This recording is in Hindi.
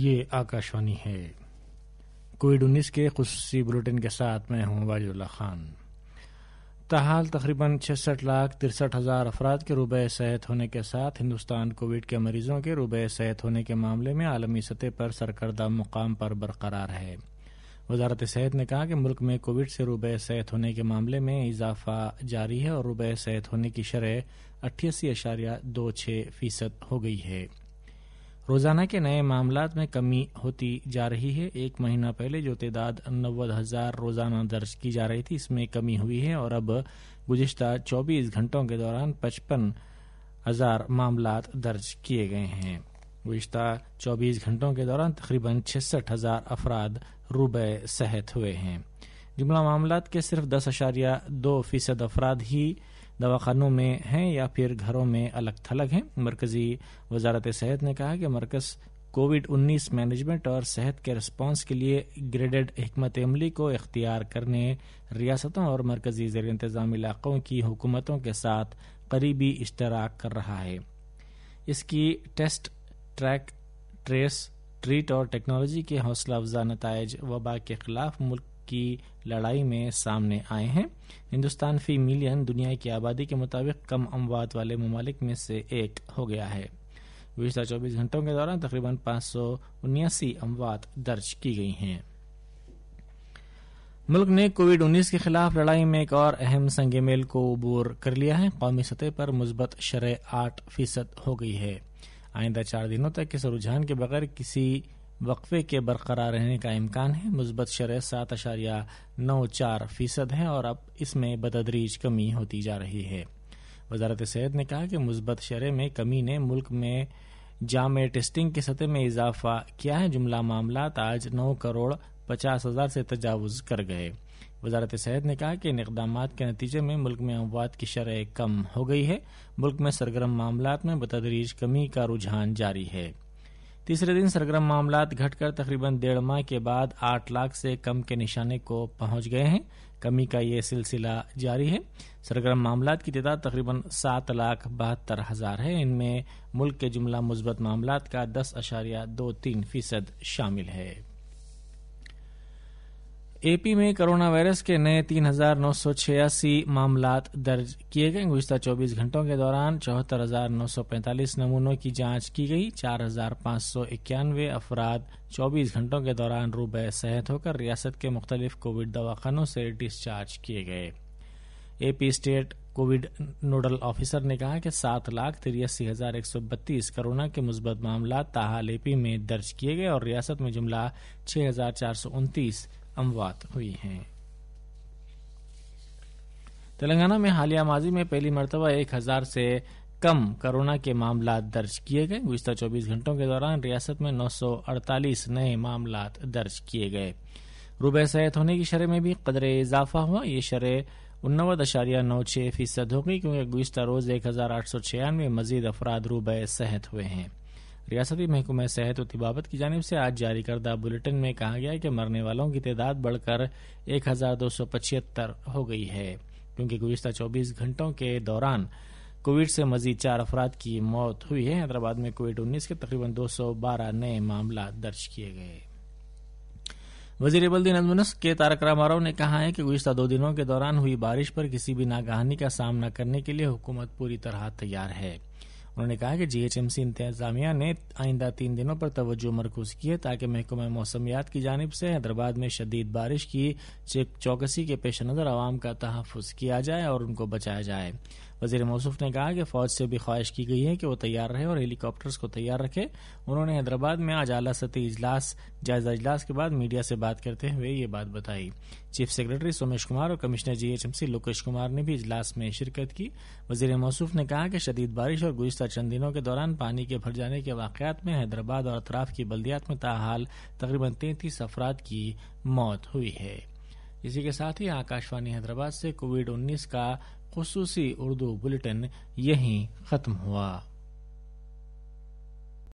ये आकाशवाणी है कोविड उन्नीस के खसूसी बुलेटिन के साथ मैं हूं वाजुल्ला खान तहाल तकरीबन छसठ लाख तिरसठ हज़ार अफराद के रुबे सेहत होने के साथ हिंदुस्तान कोविड के मरीजों के रुबे सेहत होने के मामले में आलमी सतह पर सरकर्दा मुकाम पर बरकरार है वजारत सेहत ने कहा कि मुल्क में कोविड से रुबे सेहत होने के मामले में इजाफा जारी है और रुबे सेहत होने की शरह अट्ठासी अशारिया दो छः फीसद हो गई है रोजाना के नए मामला में कमी होती जा रही है एक महीना पहले जो तादाद नब्बे हजार रोजाना दर्ज की जा रही थी इसमें कमी हुई है और अब गुजशत 24 घंटों के दौरान पचपन हजार मामला दर्ज किए गए हैं गुजशत 24 घंटों के दौरान तकरीबन छसठ हजार अफराद रूबे सहित हुए हैं जुमला मामला के सिर्फ दस अशारिया दो फीसद अफराद ही दवाखानों में हैं या फिर घरों में अलग थलग हैं मरकजी वजारत सेहत ने कहा कि मरकज़ कोविड 19 मैनेजमेंट और सेहत के रिस्पांस के लिए ग्रेडेड हमत अमली को इख्तियार करने रियासतों और मरकजी जेर इंतज़ाम इलाक़ों की हुकूमतों के साथ करीबी इश्तराक कर रहा है इसकी टेस्ट ट्रैक ट्रेस ट्रीट और टेक्नोलॉजी के हौसला अफजा नतज वबा के खिलाफ मुल्क की लड़ाई में सामने आए हैं हिंदुस्तान फी मिलियन दुनिया की आबादी के मुताबिक कम अमवात वाले ममालिक में से एक हो गया है पिछले चौबीस घंटों के दौरान तकरीबन पाँच सौ उन्यासी अमवात दर्ज की गई हैं मुल्क ने कोविड 19 के खिलाफ लड़ाई में एक और अहम संग मेल को बोर कर लिया है कौमी सतह पर मुस्बत शरह आठ फीसद हो गई है आइंदा चार दिनों तक इस रुझान के बगैर किसी वक्फे के बरकरार रहने का इम्कान है मुस्बत शरह सात अशारिया नौ चार फीसद है और अब इसमें बतदरीज कमी होती जा रही है वजारत सेहत ने कहा कि मुस्बत शरह में कमी ने मुल्क में जाम टेस्टिंग की सतह में इजाफा किया है जुमला मामला आज नौ करोड़ पचास हजार से तजावज कर गए वजारत सेहत ने कहा कि इन इकदाम के नतीजे में मुल्क में अमवात की शरह कम हो गई है मुल्क में सरगर्म मामला में बतदरीज कमी का रुझान जारी है तीसरे दिन सरगर्म मामला घटकर तकरीबन डेढ़ माह के बाद आठ लाख से कम के निशाने को पहुंच गए हैं कमी का ये सिलसिला जारी है सरगर्म मामला की तादाद तकरीबन सात लाख बहत्तर हजार है इनमें मुल्क के जुमला मुस्बत मामला का दस अशारिया दो तीन फीसद शामिल है एपी में कोरोना वायरस के नए तीन हजार नौ सौ छियासी मामला दर्ज किए गए गुजशत 24 घंटों के दौरान चौहत्तर हजार नौ सौ पैंतालीस नमूनों की जांच की गई चार हजार पांच सौ इक्यानवे अफराद 24 घंटों के दौरान रूबे सेहत होकर रियासत के मुख्तलिफ कोविड दवाखानों से डिस्चार्ज किए गए AP state covid nodal officer ने कहा कि सात लाख तिरासी हजार एक सौ बत्तीस कोरोना के मुस्बत मामला ताहाल एपी में दर्ज किए गए और रियासत में जुमला छह हजार चार सौ उनतीस अमवात हुई हैं तेलंगाना में हालिया माजी में पहली मरतबा एक हजार से कम कोरोना के मामला दर्ज किए गए गुजत 24 घंटों के दौरान रियासत में 948 नए मामला दर्ज किए गए रूबे सहित होने की शरह में भी कदर इजाफा हुआ ये शरह उन्नवे दशारिया नौ छह फीसद होगी क्योंकि गुजत रोज एक हजार आठ सौ छियानवे मजीद अफराद रूबे सहित हुए हैं रियासती महकमा सेहत व तिबावत की जानब से आज जारी करदा बुलेटिन में कहा गया कि मरने वालों की तादाद बढ़कर एक हजार दो सौ पचहत्तर हो गई है क्योंकि गुजशत चौबीस घंटों के दौरान कोविड से मजीद चार अफराद की मौत हुई है हैदराबाद में कोविड उन्नीस के तकरीबन दो सौ बारह नए मामला दर्ज किए गए वजीर बल्दी नजमनस के तारक रामाराव ने कहा है कि गुजशत दो दिनों के दौरान हुई बारिश पर किसी भी नागहानी का सामना करने के लिए हुकूमत पूरी तरह तैयार है उन्होंने कहा कि जीएचएमसी इंतजामिया ने आइंदा तीन दिनों पर तवज्जो मरकूज की है ताकि महकमा मौसमियात की जानब से हैदराबाद में शदीद बारिश की चौकसी के पेश नज़र आवाम का तहफ़ किया जाए और उनको बचाया जाए वजीर मौसफ ने कहा कि फौज से भी ख्वाहिश की गई है कि वो तैयार रहे और हेलीकॉप्टर्स को तैयार रखे उन्होंने हैदराबाद में आज आला सती इजलास जायजा इजलास के बाद मीडिया से बात करते हुए ये बात बताई चीफ सेक्रेटरी सोमेश कुमार और कमिश्नर जीएचएमसी लोकेश कुमार ने भी इजलास में शिरकत की वजीर मौसफ ने कहा कि शदीद बारिश और गुजत पिछले चंद दिनों के दौरान पानी के भर जाने के वाकत में हैदराबाद और अतराफ की बल्दियात में ताहाल तकरीबन तैंतीस अफराद की मौत हुई है इसी के साथ ही आकाशवाणी हैदराबाद से कोविड 19 का खसूसी उर्दू बुलेटिन यहीं ख़त्म हुआ